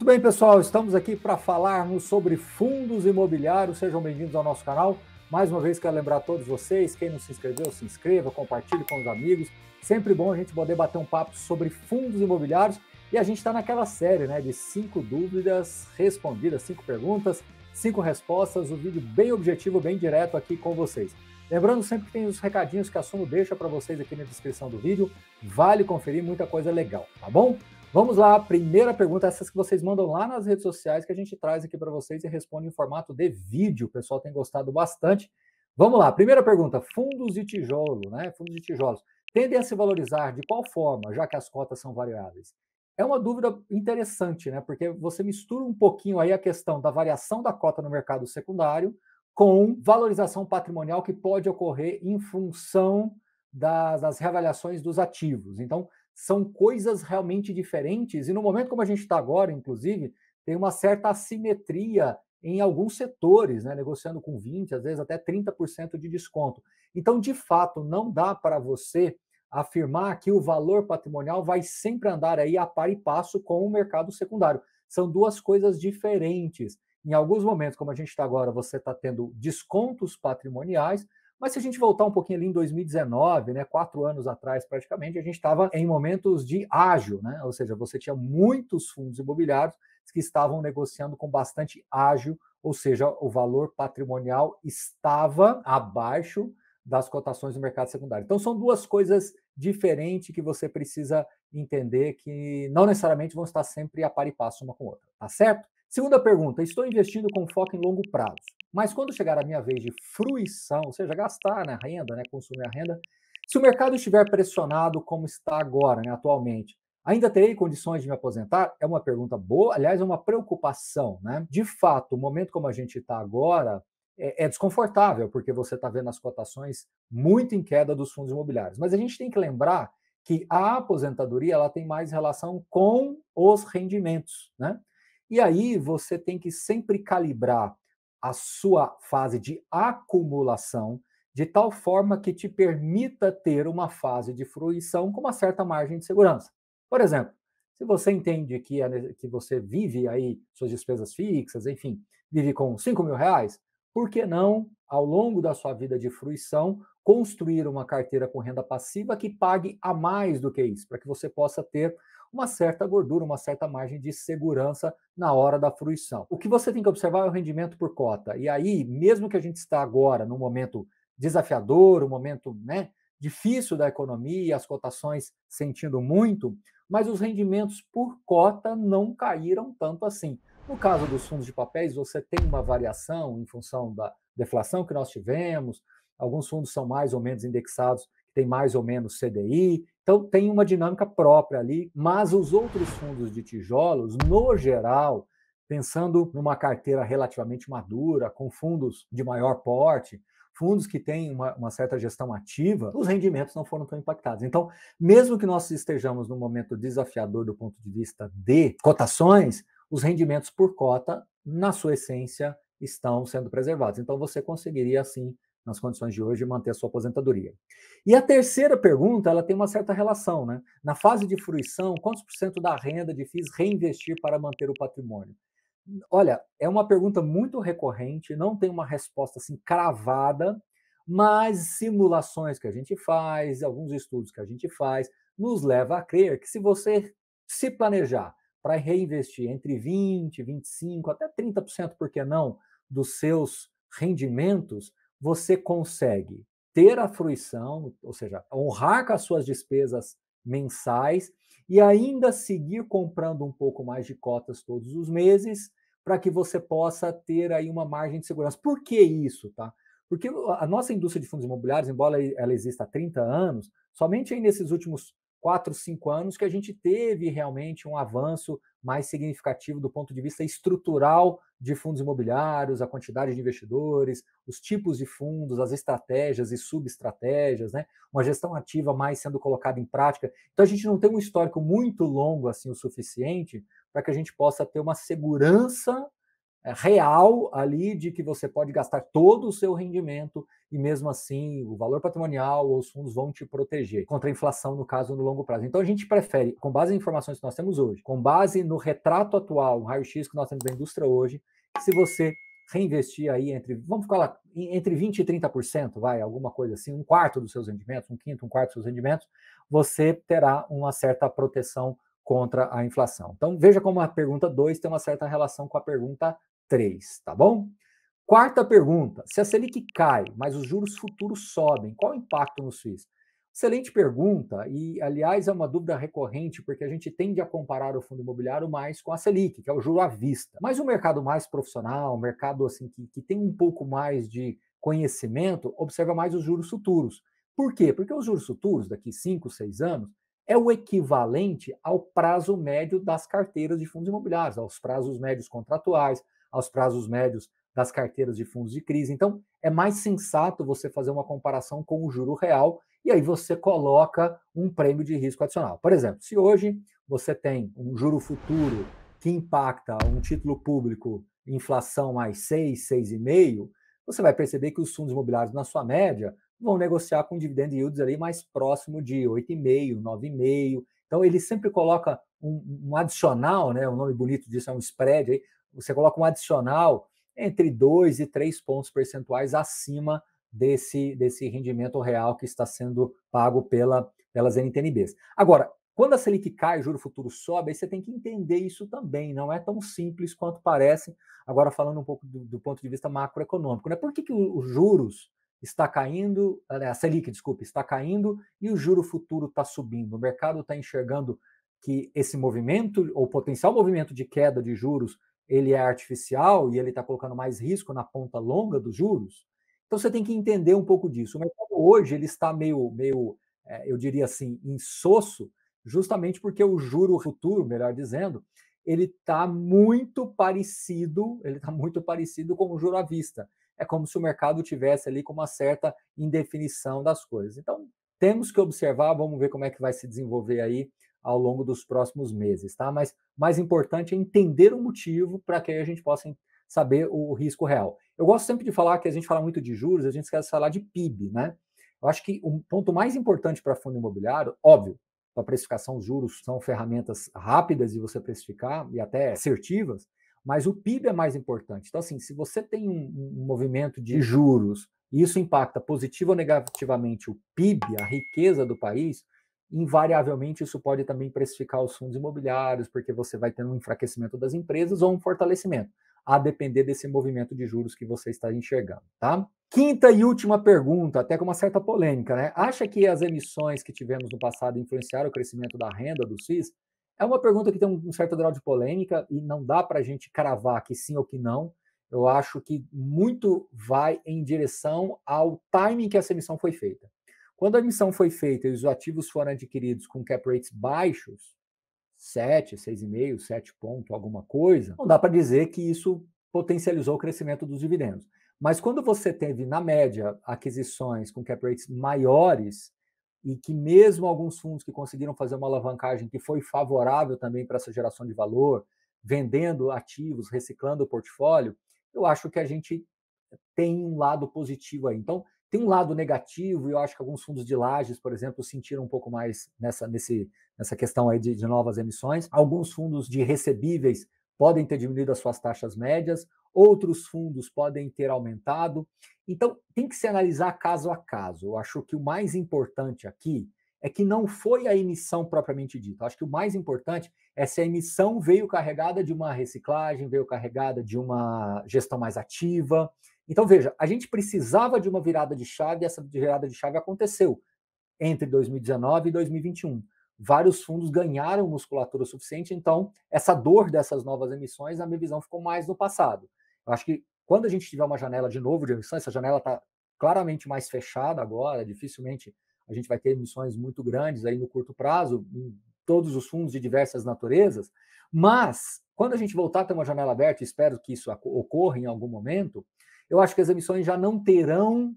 Muito bem, pessoal, estamos aqui para falarmos sobre fundos imobiliários. Sejam bem-vindos ao nosso canal. Mais uma vez, quero lembrar a todos vocês: quem não se inscreveu, se inscreva, compartilhe com os amigos. Sempre bom a gente poder bater um papo sobre fundos imobiliários. E a gente está naquela série né, de cinco dúvidas respondidas, cinco perguntas, cinco respostas. Um vídeo bem objetivo, bem direto aqui com vocês. Lembrando sempre que tem os recadinhos que a Sumo deixa para vocês aqui na descrição do vídeo. Vale conferir muita coisa legal, tá bom? Vamos lá, primeira pergunta, essas que vocês mandam lá nas redes sociais que a gente traz aqui para vocês e responde em formato de vídeo. O pessoal tem gostado bastante. Vamos lá, primeira pergunta: fundos de tijolo, né? Fundos de tijolos tendem a se valorizar de qual forma, já que as cotas são variáveis? É uma dúvida interessante, né? Porque você mistura um pouquinho aí a questão da variação da cota no mercado secundário com valorização patrimonial que pode ocorrer em função das, das reavaliações dos ativos. Então, são coisas realmente diferentes. E no momento como a gente está agora, inclusive, tem uma certa assimetria em alguns setores, né? negociando com 20%, às vezes até 30% de desconto. Então, de fato, não dá para você afirmar que o valor patrimonial vai sempre andar aí a par e passo com o mercado secundário. São duas coisas diferentes. Em alguns momentos, como a gente está agora, você está tendo descontos patrimoniais, mas se a gente voltar um pouquinho ali em 2019, né, quatro anos atrás praticamente, a gente estava em momentos de ágio, né? ou seja, você tinha muitos fundos imobiliários que estavam negociando com bastante ágio, ou seja, o valor patrimonial estava abaixo das cotações do mercado secundário. Então são duas coisas diferentes que você precisa entender que não necessariamente vão estar sempre a par e passo uma com a outra, tá certo? Segunda pergunta, estou investindo com foco em longo prazo. Mas quando chegar a minha vez de fruição, ou seja, gastar né, renda, né, consumir a renda, se o mercado estiver pressionado como está agora, né, atualmente, ainda terei condições de me aposentar? É uma pergunta boa, aliás, é uma preocupação. Né? De fato, o momento como a gente está agora é, é desconfortável, porque você está vendo as cotações muito em queda dos fundos imobiliários. Mas a gente tem que lembrar que a aposentadoria ela tem mais relação com os rendimentos, né? E aí você tem que sempre calibrar a sua fase de acumulação, de tal forma que te permita ter uma fase de fruição com uma certa margem de segurança. Por exemplo, se você entende que, é, que você vive aí suas despesas fixas, enfim, vive com 5 mil reais, por que não, ao longo da sua vida de fruição, construir uma carteira com renda passiva que pague a mais do que isso, para que você possa ter uma certa gordura, uma certa margem de segurança na hora da fruição. O que você tem que observar é o rendimento por cota. E aí, mesmo que a gente está agora num momento desafiador, um momento né, difícil da economia, as cotações sentindo muito, mas os rendimentos por cota não caíram tanto assim. No caso dos fundos de papéis, você tem uma variação em função da deflação que nós tivemos, alguns fundos são mais ou menos indexados, tem mais ou menos CDI, então, tem uma dinâmica própria ali, mas os outros fundos de tijolos, no geral, pensando numa carteira relativamente madura, com fundos de maior porte, fundos que têm uma, uma, certa gestão ativa, os rendimentos não foram tão impactados. Então, mesmo que nós estejamos num momento desafiador do ponto de vista de cotações, os rendimentos por cota, na sua essência, estão sendo preservados. Então, você conseguiria, assim, nas condições de hoje manter a sua aposentadoria. E a terceira pergunta, ela tem uma certa relação, né? Na fase de fruição, quantos por cento da renda é de FIIs reinvestir para manter o patrimônio? Olha, é uma pergunta muito recorrente, não tem uma resposta assim cravada, mas simulações que a gente faz, alguns estudos que a gente faz, nos leva a crer que se você se planejar para reinvestir entre 20, 25, até 30%, por que não, dos seus rendimentos, você consegue ter a fruição, ou seja, honrar com as suas despesas mensais e ainda seguir comprando um pouco mais de cotas todos os meses para que você possa ter aí uma margem de segurança. Por que isso, tá? Porque a nossa indústria de fundos imobiliários, embora ela exista há 30 anos, somente aí nesses últimos quatro, cinco anos que a gente teve realmente um avanço mais significativo do ponto de vista estrutural de fundos imobiliários, a quantidade de investidores, os tipos de fundos, as estratégias e subestratégias, né? Uma gestão ativa mais sendo colocada em prática. Então a gente não tem um histórico muito longo assim o suficiente para que a gente possa ter uma segurança eh, real ali de que você pode gastar todo o seu rendimento e mesmo assim o valor patrimonial ou os fundos vão te proteger contra a inflação no caso no longo prazo. Então a gente prefere, com base em informações que nós temos hoje, com base no retrato atual, raio-x que nós temos da indústria hoje, se você reinvestir aí entre, vamos falar, entre 20% e 30%, vai, alguma coisa assim, um quarto dos seus rendimentos, um quinto, um quarto dos seus rendimentos, você terá uma certa proteção contra a inflação. Então, veja como a pergunta 2 tem uma certa relação com a pergunta 3, tá bom? Quarta pergunta: se a Selic cai, mas os juros futuros sobem, qual o impacto no Suíço? Excelente pergunta, e aliás é uma dúvida recorrente, porque a gente tende a comparar o fundo imobiliário mais com a Selic, que é o juro à vista. Mas o um mercado mais profissional, um mercado assim que, que tem um pouco mais de conhecimento, observa mais os juros futuros. Por quê? Porque os juros futuros, daqui 5, 6 anos, é o equivalente ao prazo médio das carteiras de fundos imobiliários, aos prazos médios contratuais, aos prazos médios das carteiras de fundos de crise. Então, é mais sensato você fazer uma comparação com o juro real e aí você coloca um prêmio de risco adicional. Por exemplo, se hoje você tem um juro futuro que impacta um título público inflação mais 6, 6,5, você vai perceber que os fundos imobiliários, na sua média, vão negociar com dividend yields ali mais próximo de 8,5, 9,5. Então, ele sempre coloca um, um, adicional, né? O nome bonito disso é um spread aí, você coloca um adicional entre 2 e 3 pontos percentuais acima desse, desse rendimento real que está sendo pago pela, pelas NTNBs. Agora, quando a Selic cai, o juro futuro sobe, aí você tem que entender isso também, não é tão simples quanto parece. Agora, falando um pouco do, do ponto de vista macroeconômico, né? Por que, que os juros está caindo, eh, a Selic, desculpe, está caindo e o juro futuro está subindo? O mercado está enxergando que esse movimento, ou potencial movimento de queda de juros, ele é artificial e ele está colocando mais risco na ponta longa dos juros. Então você tem que entender um pouco disso. O mercado hoje ele está meio, meio, é, eu diria assim, insosso, justamente porque o juro futuro, melhor dizendo, ele está muito parecido, ele está muito parecido com o juro à vista. É como se o mercado tivesse ali com uma certa indefinição das coisas. Então temos que observar, vamos ver como é que vai se desenvolver aí ao longo dos próximos meses, tá? Mas mais importante é entender o motivo para que a gente possa saber o risco real. Eu gosto sempre de falar que a gente fala muito de juros, a gente esquece de falar de PIB, né? Eu acho que o um ponto mais importante para fundo imobiliário, óbvio, para precificação, os juros são ferramentas rápidas de você precificar e até assertivas, mas o PIB é mais importante. Então, assim, se você tem um, um movimento de juros e isso impacta positivo ou negativamente o PIB, a riqueza do país, invariavelmente isso pode também precificar os fundos imobiliários, porque você vai ter um enfraquecimento das empresas ou um fortalecimento, a depender desse movimento de juros que você está enxergando, tá? Quinta e última pergunta, até com uma certa polêmica, né? Acha que as emissões que tivemos no passado influenciaram o crescimento da renda do CIS? É uma pergunta que tem um certo grau de polêmica e não dá para a gente cravar que sim ou que não. Eu acho que muito vai em direção ao timing que essa emissão foi feita. Quando a emissão foi feita e os ativos foram adquiridos com cap rates baixos, 7, 6,5, 7 ponto, alguma coisa, não dá para dizer que isso potencializou o crescimento dos dividendos. Mas quando você teve, na média, aquisições com cap rates maiores, e que mesmo alguns fundos que conseguiram fazer uma alavancagem que foi favorável também para essa geração de valor, vendendo ativos, reciclando o portfólio, eu acho que a gente tem um lado positivo aí. Então, tem um lado negativo, e eu acho que alguns fundos de lajes, por exemplo, sentiram um pouco mais nessa, nesse, nessa questão aí de, de novas emissões. Alguns fundos de recebíveis podem ter diminuído as suas taxas médias, outros fundos podem ter aumentado. Então, tem que se analisar caso a caso. Eu acho que o mais importante aqui é que não foi a emissão propriamente dita. Eu acho que o mais importante é se a emissão veio carregada de uma reciclagem, veio carregada de uma gestão mais ativa, então, veja, a gente precisava de uma virada de chave, e essa virada de chave aconteceu entre 2019 e 2021. Vários fundos ganharam musculatura suficiente, então essa dor dessas novas emissões, na minha visão, ficou mais no passado. Eu acho que quando a gente tiver uma janela de novo de emissão, essa janela está claramente mais fechada agora, dificilmente a gente vai ter emissões muito grandes aí no curto prazo, em todos os fundos de diversas naturezas, mas quando a gente voltar a ter uma janela aberta, espero que isso ocorra em algum momento, eu acho que as emissões já não terão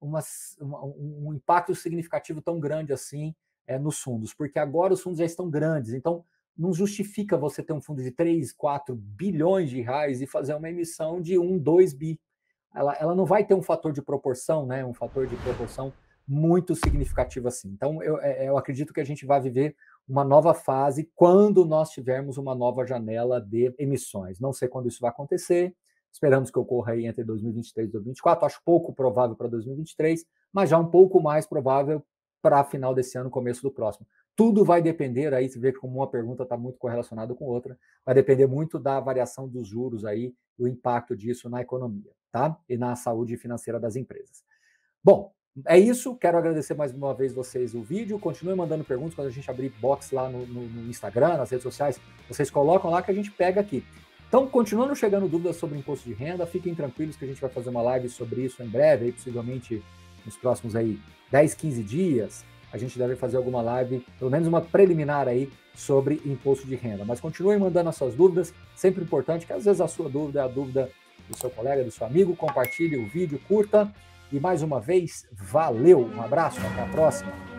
uma, uma, um impacto significativo tão grande assim é, nos fundos, porque agora os fundos já estão grandes, então não justifica você ter um fundo de 3, 4 bilhões de reais e fazer uma emissão de 1, 2 bi. Ela, ela não vai ter um fator de proporção, né? Um fator de proporção muito significativo assim. Então, eu, eh, eu acredito que a gente vai viver uma nova fase quando nós tivermos uma nova janela de emissões. Não sei quando isso vai acontecer, Esperamos que ocorra aí entre 2023 e 2024. Acho pouco provável para 2023, mas já um pouco mais provável para final desse ano, começo do próximo. Tudo vai depender aí, você vê como uma pergunta está muito correlacionada com outra, vai depender muito da variação dos juros aí, do impacto disso na economia, tá? E na saúde financeira das empresas. Bom, é isso. Quero agradecer mais uma vez vocês o vídeo. Continue mandando perguntas quando a gente abrir box lá no, no, no Instagram, nas redes sociais. Vocês colocam lá que a gente pega aqui. Então, continuando chegando dúvidas sobre imposto de renda, fiquem tranquilos que a gente vai fazer uma live sobre isso em breve, aí, possivelmente nos próximos aí 10, 15 dias, a gente deve fazer alguma live, pelo menos uma preliminar aí, sobre imposto de renda. Mas continuem mandando as suas dúvidas, sempre importante, que às vezes a sua dúvida é a dúvida do seu colega, do seu amigo. Compartilhe o vídeo, curta. E mais uma vez, valeu, um abraço, até a próxima.